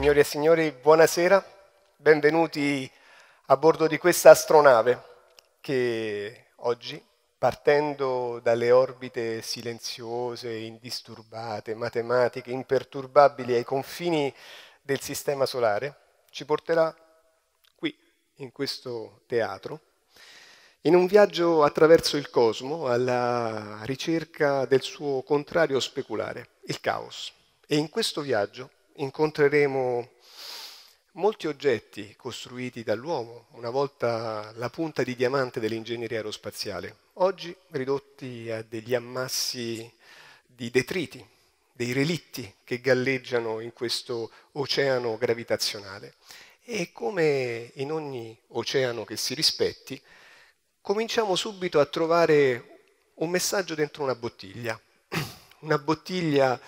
Signori e signori, buonasera, benvenuti a bordo di questa astronave che oggi, partendo dalle orbite silenziose, indisturbate, matematiche, imperturbabili ai confini del Sistema Solare, ci porterà qui, in questo teatro, in un viaggio attraverso il cosmo alla ricerca del suo contrario speculare, il caos. E in questo viaggio incontreremo molti oggetti costruiti dall'uomo, una volta la punta di diamante dell'ingegneria aerospaziale, oggi ridotti a degli ammassi di detriti, dei relitti che galleggiano in questo oceano gravitazionale. E come in ogni oceano che si rispetti, cominciamo subito a trovare un messaggio dentro una bottiglia, una bottiglia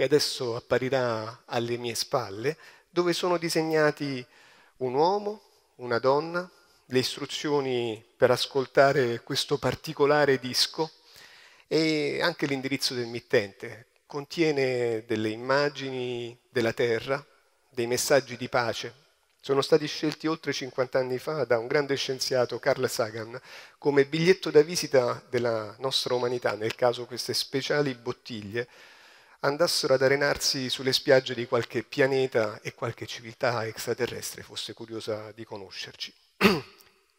che adesso apparirà alle mie spalle, dove sono disegnati un uomo, una donna, le istruzioni per ascoltare questo particolare disco e anche l'indirizzo del mittente. Contiene delle immagini della terra, dei messaggi di pace. Sono stati scelti oltre 50 anni fa da un grande scienziato, Carl Sagan, come biglietto da visita della nostra umanità, nel caso queste speciali bottiglie andassero ad arenarsi sulle spiagge di qualche pianeta e qualche civiltà extraterrestre fosse curiosa di conoscerci.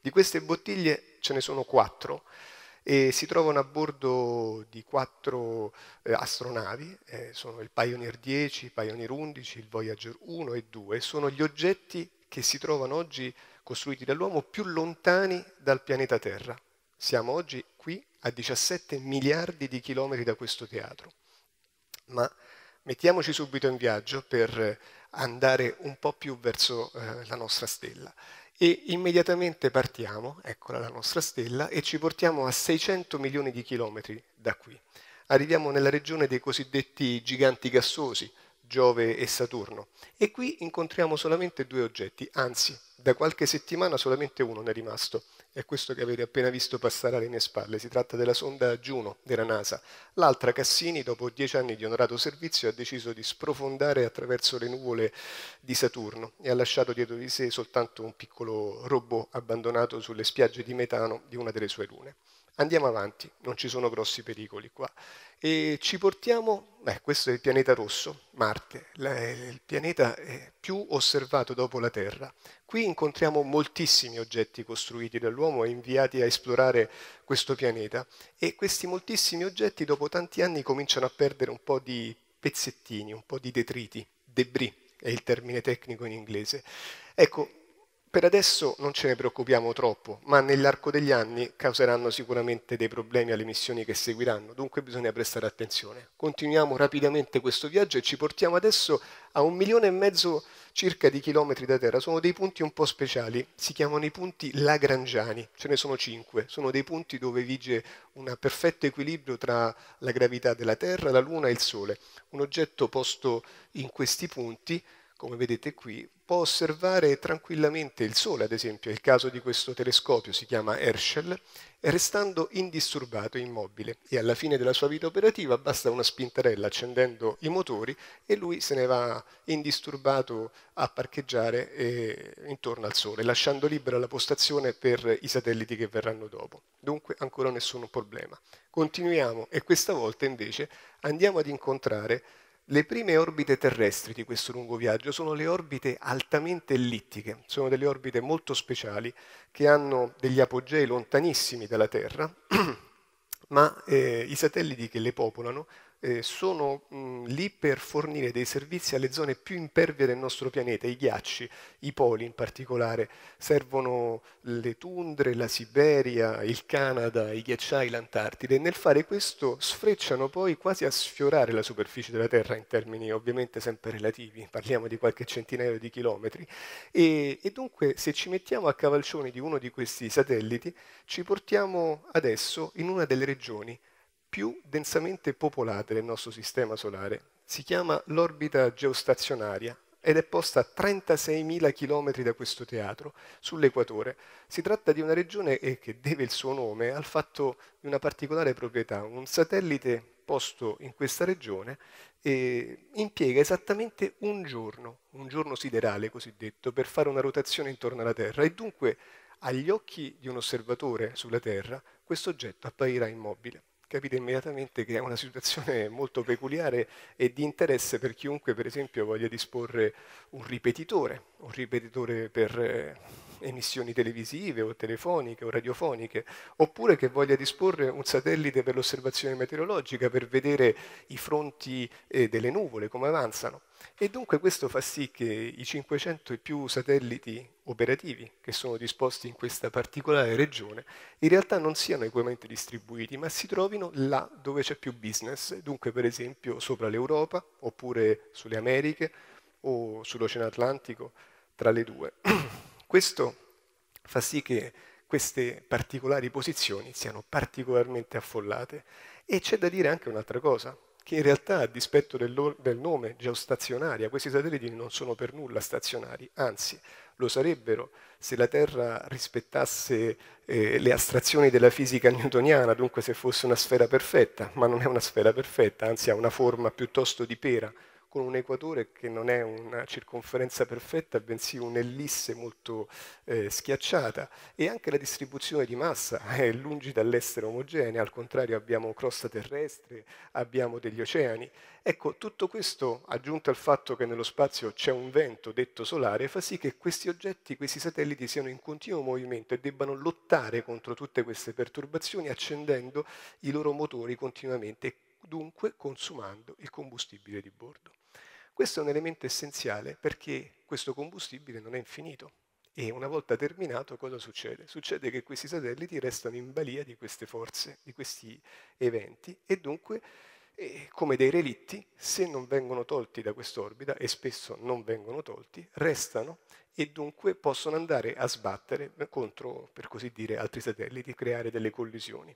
di queste bottiglie ce ne sono quattro e si trovano a bordo di quattro eh, astronavi, eh, sono il Pioneer 10, il Pioneer 11, il Voyager 1 e 2, sono gli oggetti che si trovano oggi costruiti dall'uomo più lontani dal pianeta Terra. Siamo oggi qui a 17 miliardi di chilometri da questo teatro ma mettiamoci subito in viaggio per andare un po' più verso eh, la nostra stella. E immediatamente partiamo, eccola la nostra stella, e ci portiamo a 600 milioni di chilometri da qui. Arriviamo nella regione dei cosiddetti giganti gassosi, Giove e Saturno, e qui incontriamo solamente due oggetti, anzi, da qualche settimana solamente uno ne è rimasto, è questo che avete appena visto passare alle mie spalle. Si tratta della sonda Juno della NASA. L'altra, Cassini, dopo dieci anni di onorato servizio, ha deciso di sprofondare attraverso le nuvole di Saturno e ha lasciato dietro di sé soltanto un piccolo robot abbandonato sulle spiagge di metano di una delle sue lune. Andiamo avanti, non ci sono grossi pericoli qua. E ci portiamo, beh, questo è il pianeta rosso, Marte, il pianeta più osservato dopo la Terra. Qui incontriamo moltissimi oggetti costruiti dall'uomo e inviati a esplorare questo pianeta e questi moltissimi oggetti dopo tanti anni cominciano a perdere un po' di pezzettini, un po' di detriti, debris è il termine tecnico in inglese. Ecco, per adesso non ce ne preoccupiamo troppo, ma nell'arco degli anni causeranno sicuramente dei problemi alle missioni che seguiranno, dunque bisogna prestare attenzione. Continuiamo rapidamente questo viaggio e ci portiamo adesso a un milione e mezzo circa di chilometri da terra. Sono dei punti un po' speciali, si chiamano i punti lagrangiani, ce ne sono cinque, sono dei punti dove vige un perfetto equilibrio tra la gravità della Terra, la Luna e il Sole. Un oggetto posto in questi punti come vedete qui, può osservare tranquillamente il Sole, ad esempio, è il caso di questo telescopio, si chiama Herschel, restando indisturbato e immobile e alla fine della sua vita operativa basta una spintarella accendendo i motori e lui se ne va indisturbato a parcheggiare eh, intorno al Sole, lasciando libera la postazione per i satelliti che verranno dopo. Dunque ancora nessun problema. Continuiamo e questa volta invece andiamo ad incontrare le prime orbite terrestri di questo lungo viaggio sono le orbite altamente ellittiche, sono delle orbite molto speciali che hanno degli apogei lontanissimi dalla Terra, ma eh, i satelliti che le popolano eh, sono mh, lì per fornire dei servizi alle zone più impervie del nostro pianeta, i ghiacci, i poli in particolare. Servono le tundre, la Siberia, il Canada, i ghiacciai, l'Antartide e nel fare questo sfrecciano poi quasi a sfiorare la superficie della Terra in termini ovviamente sempre relativi, parliamo di qualche centinaio di chilometri e, e dunque se ci mettiamo a cavalcioni di uno di questi satelliti ci portiamo adesso in una delle regioni più densamente popolate del nostro sistema solare. Si chiama l'orbita geostazionaria ed è posta a 36.000 km da questo teatro, sull'equatore. Si tratta di una regione eh, che deve il suo nome al fatto di una particolare proprietà. Un satellite posto in questa regione eh, impiega esattamente un giorno, un giorno siderale cosiddetto, per fare una rotazione intorno alla Terra e dunque agli occhi di un osservatore sulla Terra questo oggetto apparirà immobile capite immediatamente che è una situazione molto peculiare e di interesse per chiunque, per esempio, voglia disporre un ripetitore, un ripetitore per eh, emissioni televisive o telefoniche o radiofoniche, oppure che voglia disporre un satellite per l'osservazione meteorologica per vedere i fronti eh, delle nuvole, come avanzano. E dunque questo fa sì che i 500 e più satelliti operativi che sono disposti in questa particolare regione in realtà non siano equamente distribuiti, ma si trovino là dove c'è più business, dunque per esempio sopra l'Europa, oppure sulle Americhe o sull'Oceano Atlantico, tra le due. Questo fa sì che queste particolari posizioni siano particolarmente affollate. E c'è da dire anche un'altra cosa, che in realtà a dispetto del, del nome geostazionaria, questi satelliti non sono per nulla stazionari, anzi lo sarebbero se la Terra rispettasse eh, le astrazioni della fisica newtoniana, dunque se fosse una sfera perfetta, ma non è una sfera perfetta, anzi ha una forma piuttosto di pera, con un equatore che non è una circonferenza perfetta, bensì un'ellisse molto eh, schiacciata e anche la distribuzione di massa è lungi dall'essere omogenea, al contrario abbiamo crosta terrestre, abbiamo degli oceani. Ecco, tutto questo, aggiunto al fatto che nello spazio c'è un vento detto solare, fa sì che questi oggetti, questi satelliti siano in continuo movimento e debbano lottare contro tutte queste perturbazioni accendendo i loro motori continuamente e dunque consumando il combustibile di bordo. Questo è un elemento essenziale perché questo combustibile non è infinito e una volta terminato cosa succede? Succede che questi satelliti restano in balia di queste forze, di questi eventi e dunque eh, come dei relitti, se non vengono tolti da quest'orbita, e spesso non vengono tolti, restano e dunque possono andare a sbattere contro, per così dire, altri satelliti, creare delle collisioni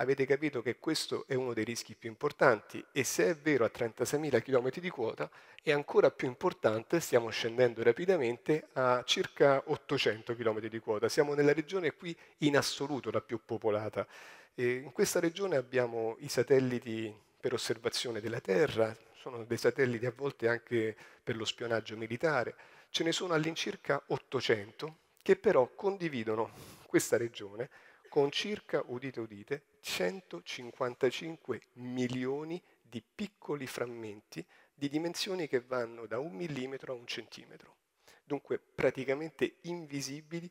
avete capito che questo è uno dei rischi più importanti e se è vero a 36.000 km di quota è ancora più importante, stiamo scendendo rapidamente a circa 800 km di quota, siamo nella regione qui in assoluto la più popolata. E in questa regione abbiamo i satelliti per osservazione della Terra, sono dei satelliti a volte anche per lo spionaggio militare, ce ne sono all'incirca 800 che però condividono questa regione con circa, udite udite, 155 milioni di piccoli frammenti di dimensioni che vanno da un millimetro a un centimetro, dunque praticamente invisibili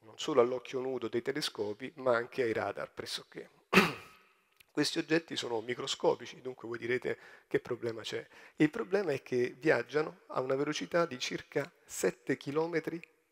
non solo all'occhio nudo dei telescopi, ma anche ai radar pressoché. Questi oggetti sono microscopici, dunque voi direte che problema c'è. Il problema è che viaggiano a una velocità di circa 7 km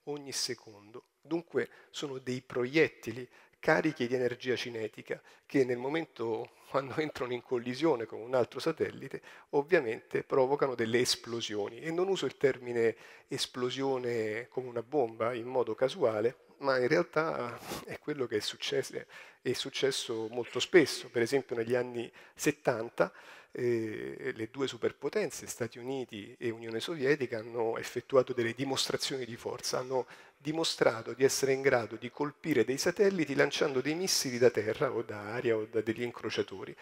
ogni secondo, dunque sono dei proiettili carichi di energia cinetica che nel momento quando entrano in collisione con un altro satellite ovviamente provocano delle esplosioni e non uso il termine esplosione come una bomba in modo casuale ma in realtà è quello che è successo, è successo molto spesso. Per esempio negli anni 70 eh, le due superpotenze, Stati Uniti e Unione Sovietica, hanno effettuato delle dimostrazioni di forza, hanno dimostrato di essere in grado di colpire dei satelliti lanciando dei missili da terra o da aria o da degli incrociatori.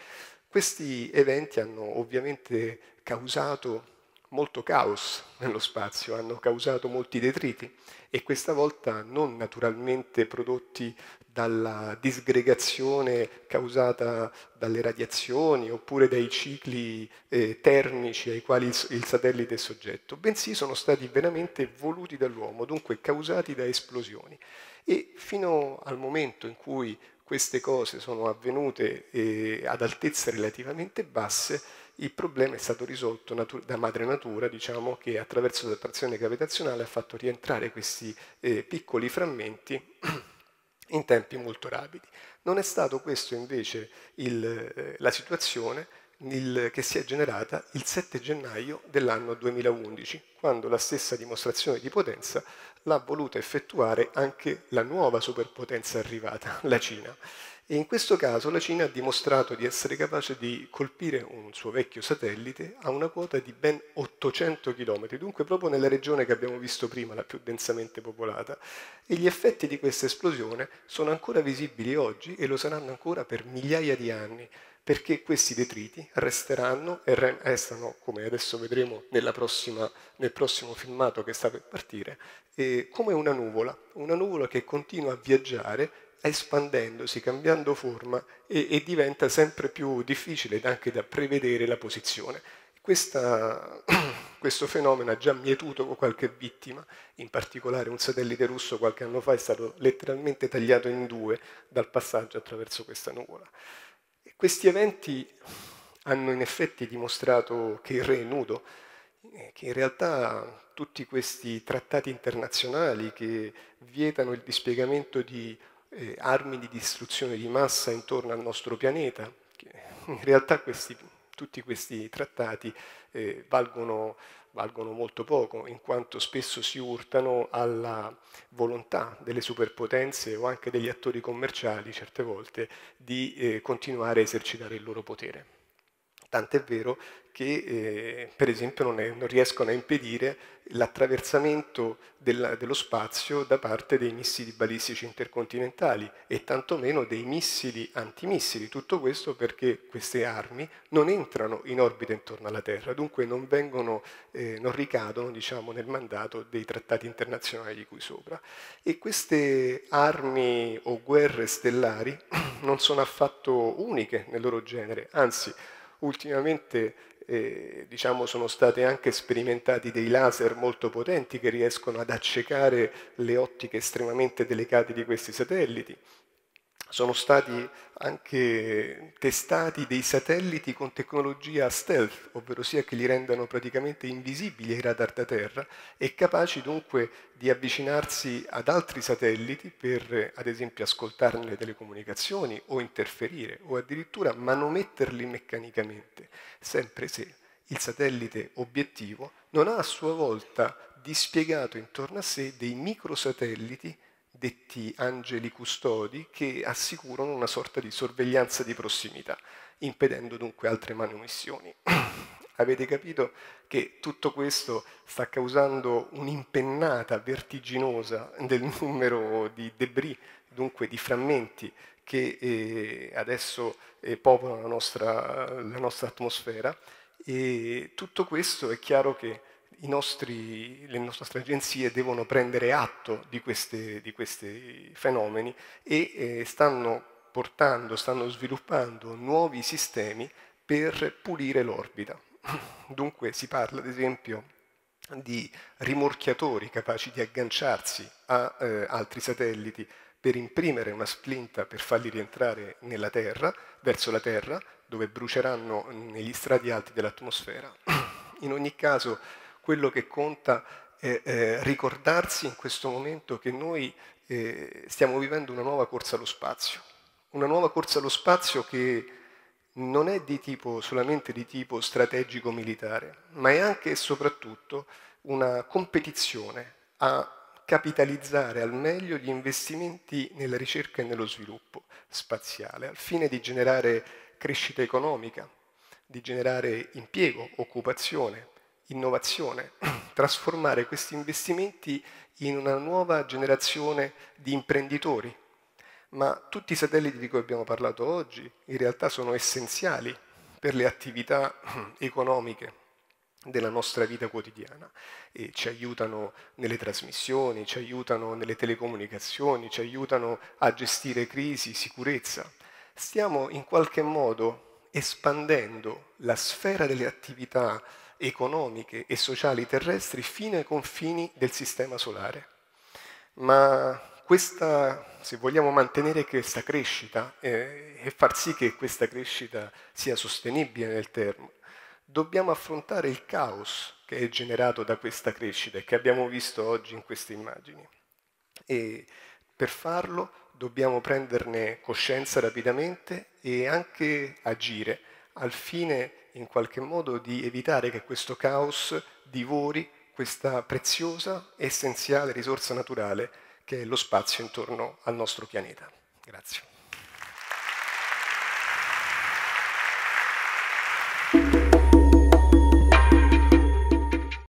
Questi eventi hanno ovviamente causato molto caos nello spazio, hanno causato molti detriti e questa volta non naturalmente prodotti dalla disgregazione causata dalle radiazioni oppure dai cicli eh, termici ai quali il, il satellite è soggetto, bensì sono stati veramente voluti dall'uomo, dunque causati da esplosioni. E fino al momento in cui queste cose sono avvenute eh, ad altezze relativamente basse, il problema è stato risolto da madre natura, diciamo, che attraverso l'attrazione gravitazionale ha fatto rientrare questi eh, piccoli frammenti in tempi molto rapidi. Non è stato questo invece il, eh, la situazione il, che si è generata il 7 gennaio dell'anno 2011, quando la stessa dimostrazione di potenza l'ha voluta effettuare anche la nuova superpotenza arrivata, la Cina. E in questo caso la Cina ha dimostrato di essere capace di colpire un suo vecchio satellite a una quota di ben 800 km, dunque proprio nella regione che abbiamo visto prima, la più densamente popolata, e gli effetti di questa esplosione sono ancora visibili oggi e lo saranno ancora per migliaia di anni, perché questi detriti resteranno e restano, come adesso vedremo prossima, nel prossimo filmato che sta per partire, eh, come una nuvola, una nuvola che continua a viaggiare espandendosi, cambiando forma e, e diventa sempre più difficile anche da prevedere la posizione. Questa, questo fenomeno ha già mietuto qualche vittima, in particolare un satellite russo qualche anno fa è stato letteralmente tagliato in due dal passaggio attraverso questa nuvola. E questi eventi hanno in effetti dimostrato che il re è nudo, eh, che in realtà tutti questi trattati internazionali che vietano il dispiegamento di eh, armi di distruzione di massa intorno al nostro pianeta. In realtà questi, tutti questi trattati eh, valgono, valgono molto poco, in quanto spesso si urtano alla volontà delle superpotenze o anche degli attori commerciali, certe volte, di eh, continuare a esercitare il loro potere. Tant'è vero che eh, per esempio non, è, non, riescono a impedire l'attraversamento del, dello spazio da parte dei missili balistici intercontinentali e tantomeno dei missili antimissili. Tutto questo perché queste armi non entrano in orbita intorno alla Terra, dunque non, vengono, eh, non ricadono diciamo, nel mandato dei trattati internazionali di cui sopra. E queste armi o guerre stellari non sono affatto uniche nel loro genere, anzi ultimamente eh, diciamo, sono stati anche sperimentati dei laser molto potenti che riescono ad accecare le ottiche estremamente delicate di questi satelliti sono stati anche testati dei satelliti con tecnologia stealth, ovvero sia che li rendano praticamente invisibili ai radar da terra e capaci dunque di avvicinarsi ad altri satelliti per ad esempio ascoltarne le telecomunicazioni o interferire o addirittura manometterli meccanicamente, sempre se il satellite obiettivo non ha a sua volta dispiegato intorno a sé dei microsatelliti detti angeli custodi, che assicurano una sorta di sorveglianza di prossimità, impedendo dunque altre manomissioni. Avete capito che tutto questo sta causando un'impennata vertiginosa del numero di debris, dunque di frammenti che eh, adesso eh, popolano la nostra, la nostra atmosfera e tutto questo è chiaro che i nostri, le nostre agenzie devono prendere atto di, queste, di questi fenomeni e eh, stanno portando, stanno sviluppando nuovi sistemi per pulire l'orbita. Dunque si parla ad esempio di rimorchiatori capaci di agganciarsi a eh, altri satelliti per imprimere una splinta per farli rientrare nella Terra, verso la Terra, dove bruceranno negli strati alti dell'atmosfera. In ogni caso quello che conta è, è eh, ricordarsi in questo momento che noi eh, stiamo vivendo una nuova corsa allo spazio, una nuova corsa allo spazio che non è di tipo, solamente di tipo strategico-militare, ma è anche e soprattutto una competizione a capitalizzare al meglio gli investimenti nella ricerca e nello sviluppo spaziale, al fine di generare crescita economica, di generare impiego, occupazione, innovazione, trasformare questi investimenti in una nuova generazione di imprenditori. Ma tutti i satelliti di cui abbiamo parlato oggi in realtà sono essenziali per le attività economiche della nostra vita quotidiana e ci aiutano nelle trasmissioni, ci aiutano nelle telecomunicazioni, ci aiutano a gestire crisi, sicurezza. Stiamo in qualche modo espandendo la sfera delle attività economiche e sociali terrestri fino ai confini del sistema solare. Ma questa, se vogliamo mantenere questa crescita eh, e far sì che questa crescita sia sostenibile nel termo, dobbiamo affrontare il caos che è generato da questa crescita e che abbiamo visto oggi in queste immagini. E per farlo dobbiamo prenderne coscienza rapidamente e anche agire al fine in qualche modo di evitare che questo caos divori questa preziosa e essenziale risorsa naturale che è lo spazio intorno al nostro pianeta. Grazie.